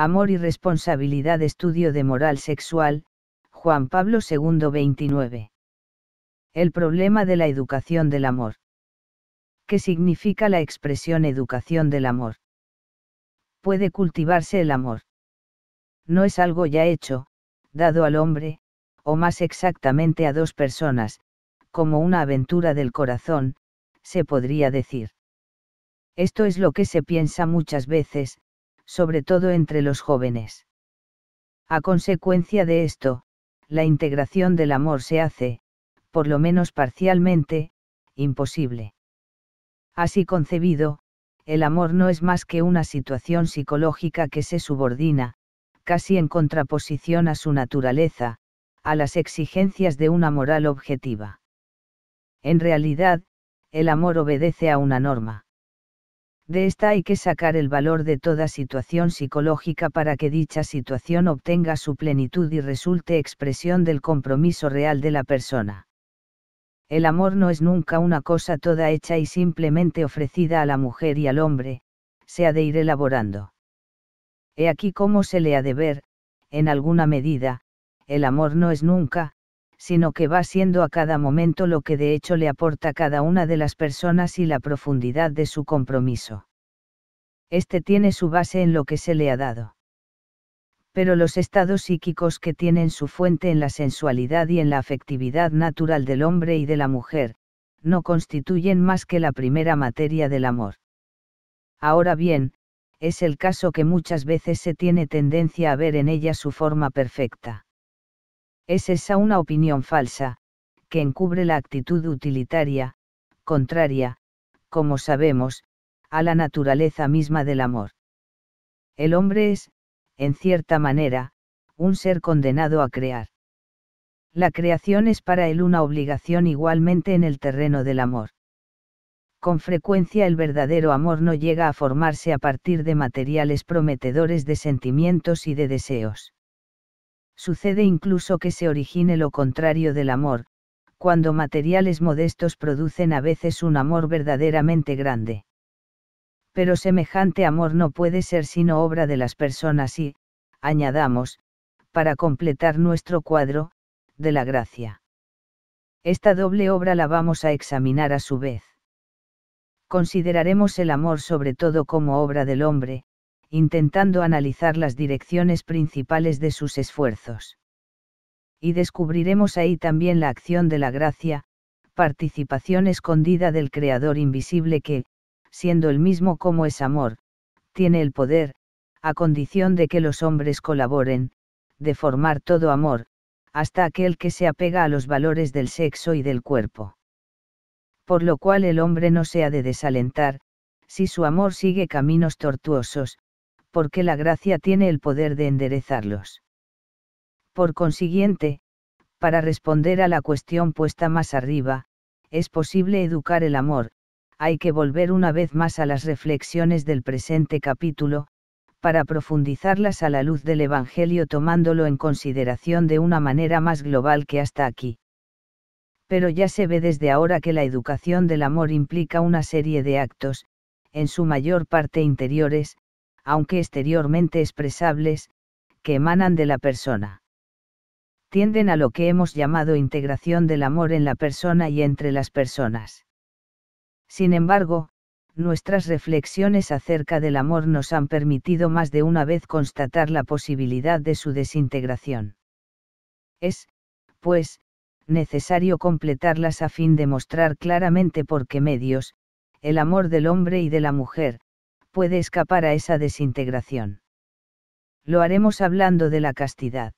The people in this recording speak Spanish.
Amor y responsabilidad, estudio de moral sexual, Juan Pablo II 29. El problema de la educación del amor. ¿Qué significa la expresión educación del amor? Puede cultivarse el amor. No es algo ya hecho, dado al hombre, o más exactamente a dos personas, como una aventura del corazón, se podría decir. Esto es lo que se piensa muchas veces, sobre todo entre los jóvenes. A consecuencia de esto, la integración del amor se hace, por lo menos parcialmente, imposible. Así concebido, el amor no es más que una situación psicológica que se subordina, casi en contraposición a su naturaleza, a las exigencias de una moral objetiva. En realidad, el amor obedece a una norma. De esta hay que sacar el valor de toda situación psicológica para que dicha situación obtenga su plenitud y resulte expresión del compromiso real de la persona. El amor no es nunca una cosa toda hecha y simplemente ofrecida a la mujer y al hombre, se ha de ir elaborando. He aquí cómo se le ha de ver, en alguna medida, el amor no es nunca, sino que va siendo a cada momento lo que de hecho le aporta cada una de las personas y la profundidad de su compromiso. Este tiene su base en lo que se le ha dado. Pero los estados psíquicos que tienen su fuente en la sensualidad y en la afectividad natural del hombre y de la mujer, no constituyen más que la primera materia del amor. Ahora bien, es el caso que muchas veces se tiene tendencia a ver en ella su forma perfecta. Es esa una opinión falsa, que encubre la actitud utilitaria, contraria, como sabemos, a la naturaleza misma del amor. El hombre es, en cierta manera, un ser condenado a crear. La creación es para él una obligación igualmente en el terreno del amor. Con frecuencia el verdadero amor no llega a formarse a partir de materiales prometedores de sentimientos y de deseos. Sucede incluso que se origine lo contrario del amor, cuando materiales modestos producen a veces un amor verdaderamente grande. Pero semejante amor no puede ser sino obra de las personas y, añadamos, para completar nuestro cuadro, de la gracia. Esta doble obra la vamos a examinar a su vez. Consideraremos el amor sobre todo como obra del hombre, intentando analizar las direcciones principales de sus esfuerzos. Y descubriremos ahí también la acción de la gracia, participación escondida del Creador invisible que, siendo el mismo como es amor, tiene el poder, a condición de que los hombres colaboren, de formar todo amor, hasta aquel que se apega a los valores del sexo y del cuerpo. Por lo cual el hombre no se ha de desalentar, si su amor sigue caminos tortuosos, porque la gracia tiene el poder de enderezarlos. Por consiguiente, para responder a la cuestión puesta más arriba, es posible educar el amor, hay que volver una vez más a las reflexiones del presente capítulo, para profundizarlas a la luz del Evangelio tomándolo en consideración de una manera más global que hasta aquí. Pero ya se ve desde ahora que la educación del amor implica una serie de actos, en su mayor parte interiores, aunque exteriormente expresables, que emanan de la persona. Tienden a lo que hemos llamado integración del amor en la persona y entre las personas. Sin embargo, nuestras reflexiones acerca del amor nos han permitido más de una vez constatar la posibilidad de su desintegración. Es, pues, necesario completarlas a fin de mostrar claramente por qué medios, el amor del hombre y de la mujer, puede escapar a esa desintegración. Lo haremos hablando de la castidad.